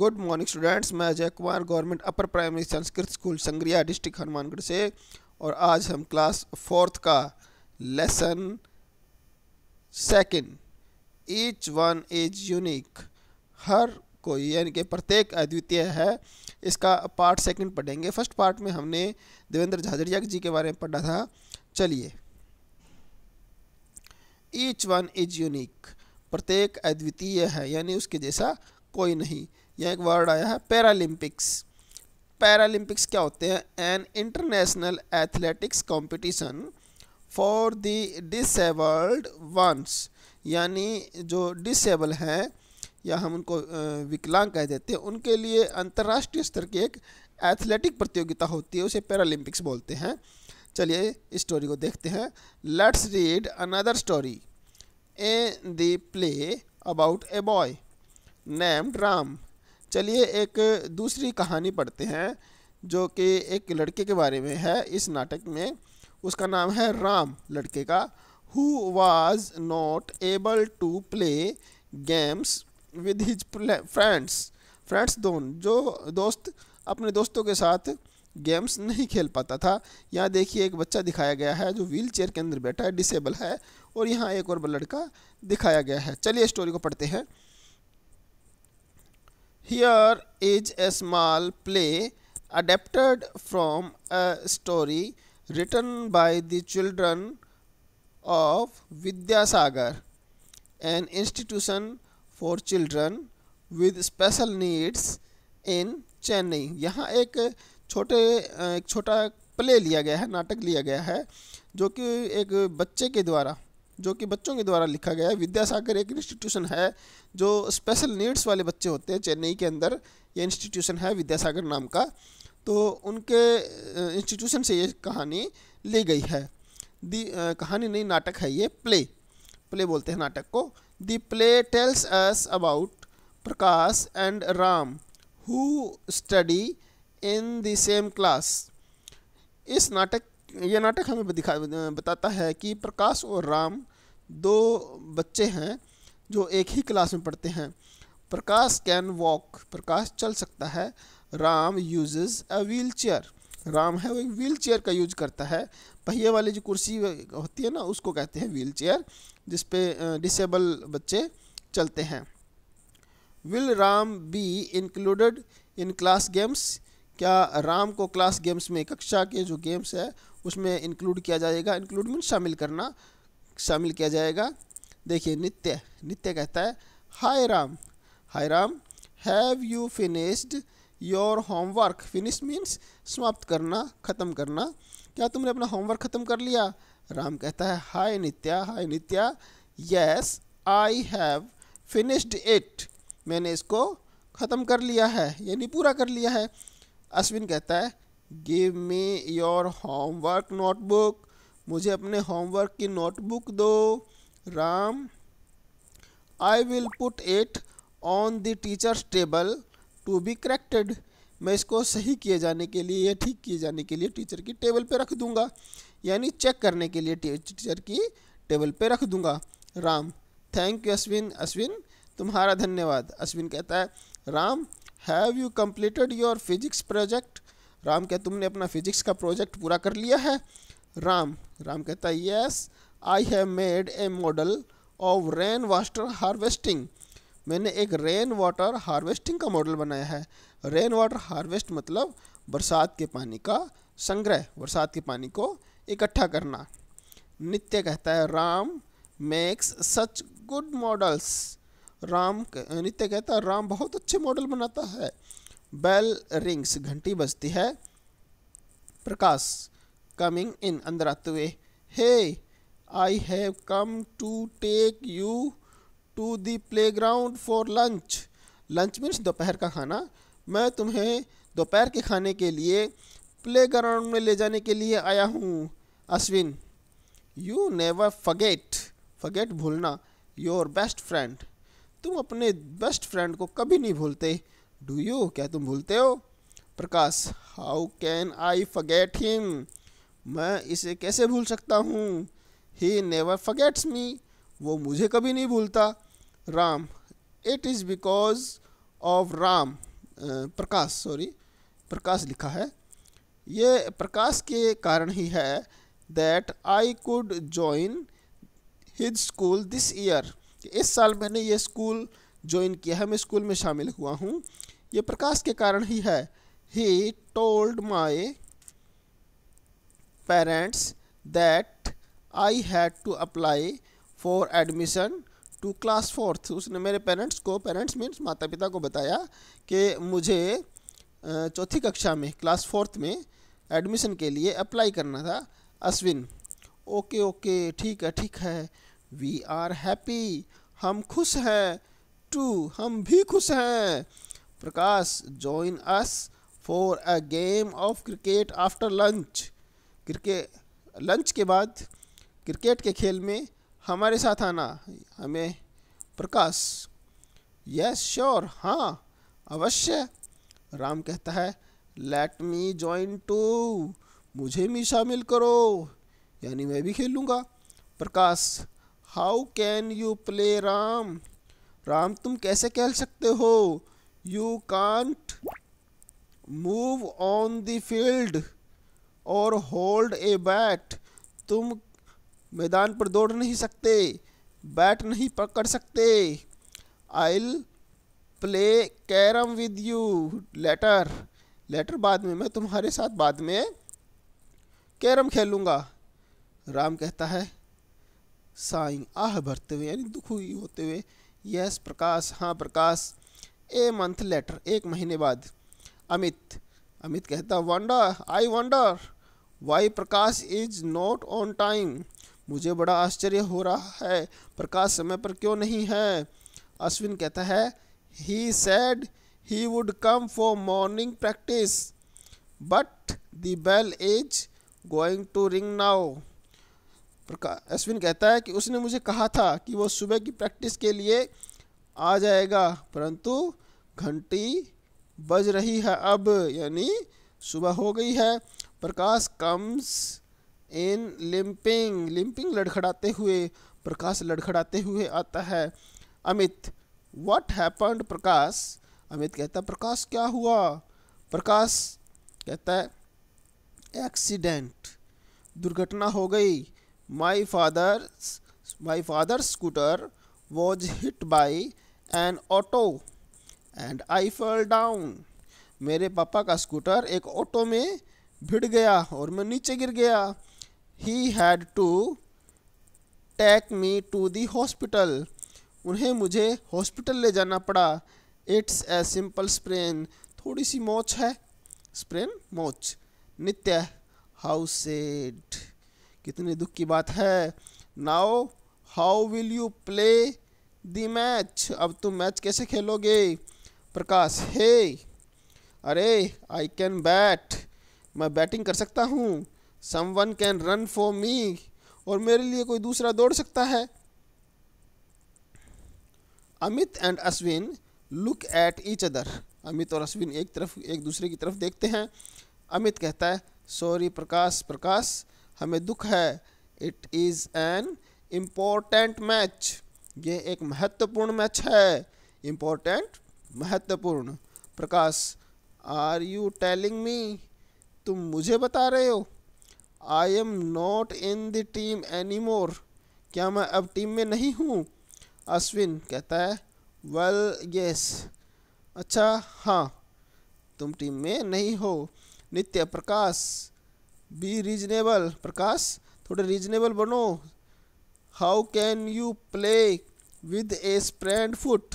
Good morning students मैं Ajay Kumar government upper primary Sanskrit school Sangaria district Hanumangarh से और आज हम क्लास फोर्थ का lesson second each one is unique हर कोई यानी कि प्रत्येक अद्वितीय है इसका पार्ट सेकंड पढ़ेंगे फर्स्ट पार्ट में हमने देवेंद्र झाझड़िया जी के बारे में पढ़ा था चलिए ईच वन इज यूनिक प्रत्येक अद्वितीय है यानी उसके जैसा कोई नहीं यह एक वर्ड आया है पैरालंपिक्स पैरालंपिक्स क्या होते हैं an international athletics competition for the disabled ones यानी जो डिसेबल हैं या हम उनको विकलांग कह देते हैं उनके लिए अंतर्राष्ट्रीय स्तर की एक एथलेटिक प्रतियोगिता होती है उसे पैरालंपिक्स बोलते हैं चलिए स्टोरी को देखते हैं let's read another story a the play about a boy named Ram चलिए एक दूसरी कहानी पढ़ते हैं जो कि एक लड़के के बारे में है इस नाटक में उसका नाम है राम लड़के का who was not able to play games with his friends friends then जो दोस्त अपने दोस्तों के साथ गेम्स नहीं खेल पाता था यहाँ देखिए एक बच्चा दिखाया गया है जो व्हील चेयर के अंदर बैठा है डिसेबल है और यहाँ एक और लड़का दिखाया गया है चलिए स्टोरी को पढ़ते हैं Here is a small play adapted from a story written by the children of Vidyasagar, an institution for children with special needs in chennai yahan ek chote ek chota play liya gaya hai natak liya gaya hai jo ki ek bacche ke dwara जो कि बच्चों के द्वारा लिखा गया है विद्यासागर एक institution है जो स्पेशल नीड्स वाले बच्चे होते हैं चेन्नई के अंदर ये इंस्टीट्यूशन है विद्यासागर नाम का तो उनके इंस्टीट्यूशन से ये कहानी ली गई है दी आ, कहानी नहीं नाटक है ये प्ले प्ले बोलते हैं नाटक को the play tells us about Prakash and Ram who study in the same class इस नाटक ये नाटक हमें दिखा बताता है कि प्रकाश और राम दो बच्चे हैं जो एक ही क्लास में पढ़ते हैं प्रकाश कैन वॉक प्रकाश चल सकता है Ram uses a wheel chair Ram है वो एक व्हील चेयर का यूज करता है पहिए वाली जो कुर्सी होती है ना उसको कहते हैं व्हील चेयर जिसपे डिसेबल बच्चे चलते हैं will Ram be included in class games क्या राम को क्लास गेम्स में कक्षा के जो गेम्स है उसमें इंक्लूड किया जाएगा इंक्लूड मीन शामिल करना शामिल किया जाएगा देखिए नित्य नित्य कहता है hi Ram hi Ram have you finished your homework finish means समाप्त करना ख़त्म करना क्या तुमने अपना होमवर्क ख़त्म कर लिया राम कहता है hi Nitya hi Nitya yes I have finished it मैंने इसको ख़त्म कर लिया है यानी पूरा कर लिया है अश्विन कहता है give me your homework notebook मुझे अपने होमवर्क की नोटबुक दो Ram I will put it on the teacher's table to be corrected मैं इसको सही किए जाने के लिए या ठीक किए जाने के लिए टीचर की टेबल पे रख दूंगा यानी चेक करने के लिए टीचर की टेबल पे रख दूंगा राम थैंक यू अश्विन अश्विन तुम्हारा धन्यवाद अश्विन कहता है Ram have you completed your physics project Ram क्या तुमने अपना फिजिक्स का प्रोजेक्ट पूरा कर लिया है राम राम कहता है yes I have made a model of rain water harvesting मैंने एक रेन वाटर हार्वेस्टिंग का मॉडल बनाया है रेन वाटर हार्वेस्ट मतलब बरसात के पानी का संग्रह बरसात के पानी को इकट्ठा करना नित्य कहता है Ram makes such good models Ram Nitya कहता है राम बहुत अच्छे मॉडल बनाता है बेल रिंग्स घंटी बजती है प्रकाश कमिंग इन आते हुए hey I have come to take you to the play ground for lunch lunch means दोपहर का खाना मैं तुम्हें दोपहर के खाने के लिए प्ले ग्राउंड में ले जाने के लिए आया हूँ Ashwin you never forget forget भूलना योर बेस्ट फ्रेंड तुम अपने बेस्ट फ्रेंड को कभी नहीं भूलते डू यू क्या तुम भूलते हो Prakash how can I forget him मैं इसे कैसे भूल सकता हूँ ही नेवर फगेट्स मी वो मुझे कभी नहीं भूलता Ram it is because of Ram Prakash sorry Prakash लिखा है ये प्रकाश के कारण ही है that I could join his school this year इस साल मैंने ये स्कूल ज्वाइन किया है मैं स्कूल में शामिल हुआ हूँ ये प्रकाश के कारण ही है he told my parents that I had to apply for admission to class fourth उसने मेरे parents को parents means माता पिता को बताया कि मुझे चौथी कक्षा में क्लास फोर्थ में एडमिशन के लिए अप्लाई करना था अश्विन ओके ओके ठीक है ठीक है वी आर हैप्पी हम खुश हैं टू हम भी खुश हैं Prakash join us for a game of cricket after lunch cricket lunch के बाद क्रिकेट के खेल में हमारे साथ आना हमें प्रकाश यस श्योर हाँ अवश्य राम कहता है लेट मी जॉइन टू मुझे भी शामिल करो यानी मैं भी खेलूँगा Prakash how can you play Ram Ram तुम कैसे खेल सकते हो you can't move on the field और होल्ड ए बैट तुम मैदान पर दौड़ नहीं सकते बैट नहीं पकड़ सकते I play carrom with you later later बाद में मैं तुम्हारे साथ बाद में कैरम खेलूँगा राम कहता है साइंग आह भरते हुए यानी दुख हुई होते हुए यस प्रकाश हाँ प्रकाश ए मंथ लेटर एक महीने बाद अमित अमित कहता wonder I wonder why Prakash is not on time मुझे बड़ा आश्चर्य हो रहा है प्रकाश समय पर क्यों नहीं है अश्विन कहता है he said he would come for morning practice but the bell is going to ring now Prakash Ashwin कहता है कि उसने मुझे कहा था कि वो सुबह की प्रैक्टिस के लिए आ जाएगा परंतु घंटी बज रही है अब यानी सुबह हो गई है Prakash comes in limping limping लड़खड़ाते हुए प्रकाश लड़खड़ाते हुए आता है अमित व्हाट हैपन्ड प्रकाश अमित कहता है प्रकाश क्या हुआ प्रकाश कहता है एक्सीडेंट दुर्घटना हो गई my father my father scooter was hit by an auto and I fell down मेरे पापा का स्कूटर एक ऑटो में भिड़ गया और मैं नीचे गिर गया he had to take me to the hospital उन्हें मुझे हॉस्पिटल ले जाना पड़ा इट्स ए सिंपल स्प्रेन थोड़ी सी मोच है स्प्रेन मोच नित्य हाउ सेड कितनी दुख की बात है now how will you play the match अब तुम मैच कैसे खेलोगे प्रकाश हे अरे आई कैन बैट मैं बैटिंग कर सकता हूँ someone can run for me और मेरे लिए कोई दूसरा दौड़ सकता है Amit and Ashwin look at each other Amit और अश्विन एक तरफ एक दूसरे की तरफ देखते हैं अमित कहता है सॉरी प्रकाश प्रकाश हमें दुख है it is an important match ये एक महत्वपूर्ण मैच है इम्पोर्टेंट महत्वपूर्ण Prakash are you telling me तुम मुझे बता रहे हो I am not in the team any more क्या मैं अब टीम में नहीं हूँ अश्विन कहता है वेल well, yes. अच्छा हाँ तुम टीम में नहीं हो नित्य प्रकाश बी रीजनेबल प्रकाश थोड़े रीजनेबल बनो how can you play with a sprained foot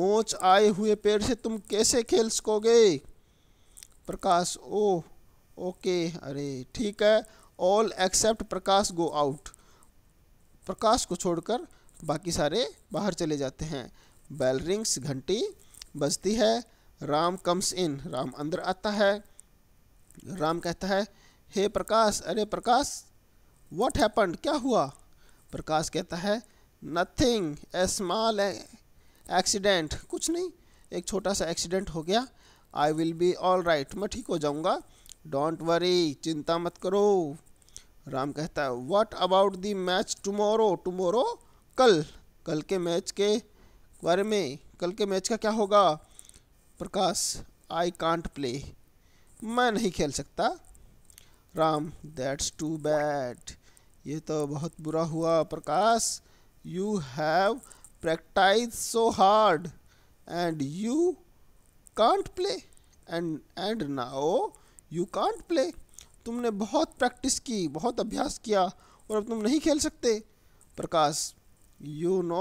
मोच आए हुए पेड़ से तुम कैसे खेल सकोगे प्रकाश ओ ओके अरे ठीक है all except Prakash go out Prakash को छोड़कर बाकी सारे बाहर चले जाते हैं बेल रिंग्स घंटी बजती है राम कम्स इन राम अंदर आता है राम कहता है हे hey, प्रकाश अरे प्रकाश व्हाट हैपन्ड क्या हुआ प्रकाश कहता है नथिंग ए स्मॉल एक्सीडेंट कुछ नहीं एक छोटा सा एक्सीडेंट हो गया I will be all right मैं ठीक हो जाऊँगा डोंट वरी चिंता मत करो राम कहता है what about the match tomorrow tomorrow कल कल के मैच के बारे में कल के मैच का क्या होगा प्रकाश आई कांट प्ले मैं नहीं खेल सकता राम दैट्स टू बैड ये तो बहुत बुरा हुआ Prakash you have practise so hard and you can't play and and now you can't play तुमने बहुत प्रैक्टिस की बहुत अभ्यास किया और अब तुम नहीं खेल सकते Prakash you know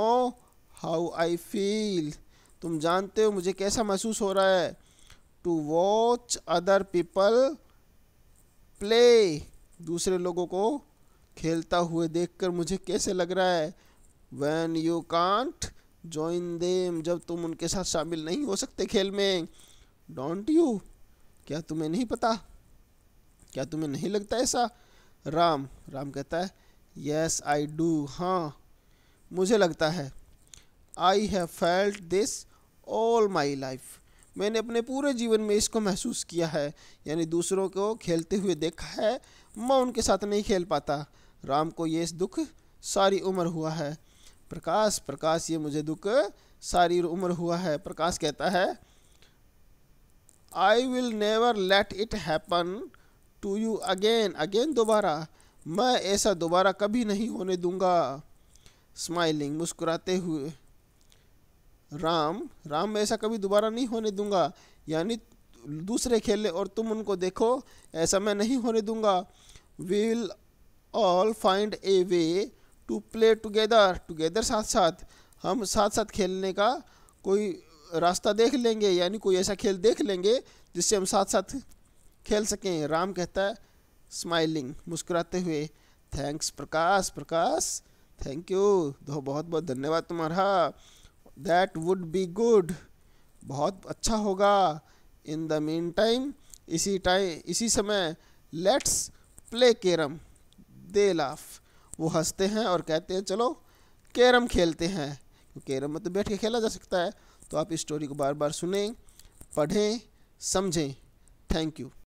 how I feel तुम जानते हो मुझे कैसा महसूस हो रहा है to watch other people play दूसरे लोगों को खेलता हुए देखकर मुझे कैसे लग रहा है when you can't join them जब तुम उनके साथ शामिल नहीं हो सकते खेल में डोंट यू क्या तुम्हें नहीं पता क्या तुम्हें नहीं लगता ऐसा राम राम कहता है यस आई डू हाँ मुझे लगता है I have felt this all my life मैंने अपने पूरे जीवन में इसको महसूस किया है यानी दूसरों को खेलते हुए देखा है मैं उनके साथ नहीं खेल पाता राम को ये दुख सारी उम्र हुआ है प्रकाश प्रकाश ये मुझे दुख सारी उम्र हुआ है प्रकाश कहता है I will never let it happen to you again again दोबारा मैं ऐसा दोबारा कभी नहीं होने दूंगा स्माइलिंग मुस्कुराते हुए राम राम मैं ऐसा कभी दोबारा नहीं होने दूंगा यानी दूसरे खेले और तुम उनको देखो ऐसा मैं नहीं होने दूंगा we will all find a way to play together together साथ साथ हम साथ साथ खेलने का कोई रास्ता देख लेंगे यानी कोई ऐसा खेल देख लेंगे जिससे हम साथ साथ खेल सकें राम कहता है स्माइलिंग मुस्कुराते हुए thanks Prakash Prakash thank you दो बहुत बहुत धन्यवाद तुम्हारा दैट वुड बी गुड बहुत अच्छा होगा इन द मीन टाइम इसी टाइम इसी समय let's play carrom they laugh वो हंसते हैं और कहते हैं चलो कैरम खेलते हैं कैरम में तो बैठ के खेला जा सकता है तो आप इस स्टोरी को बार बार सुने पढ़ें समझें थैंक यू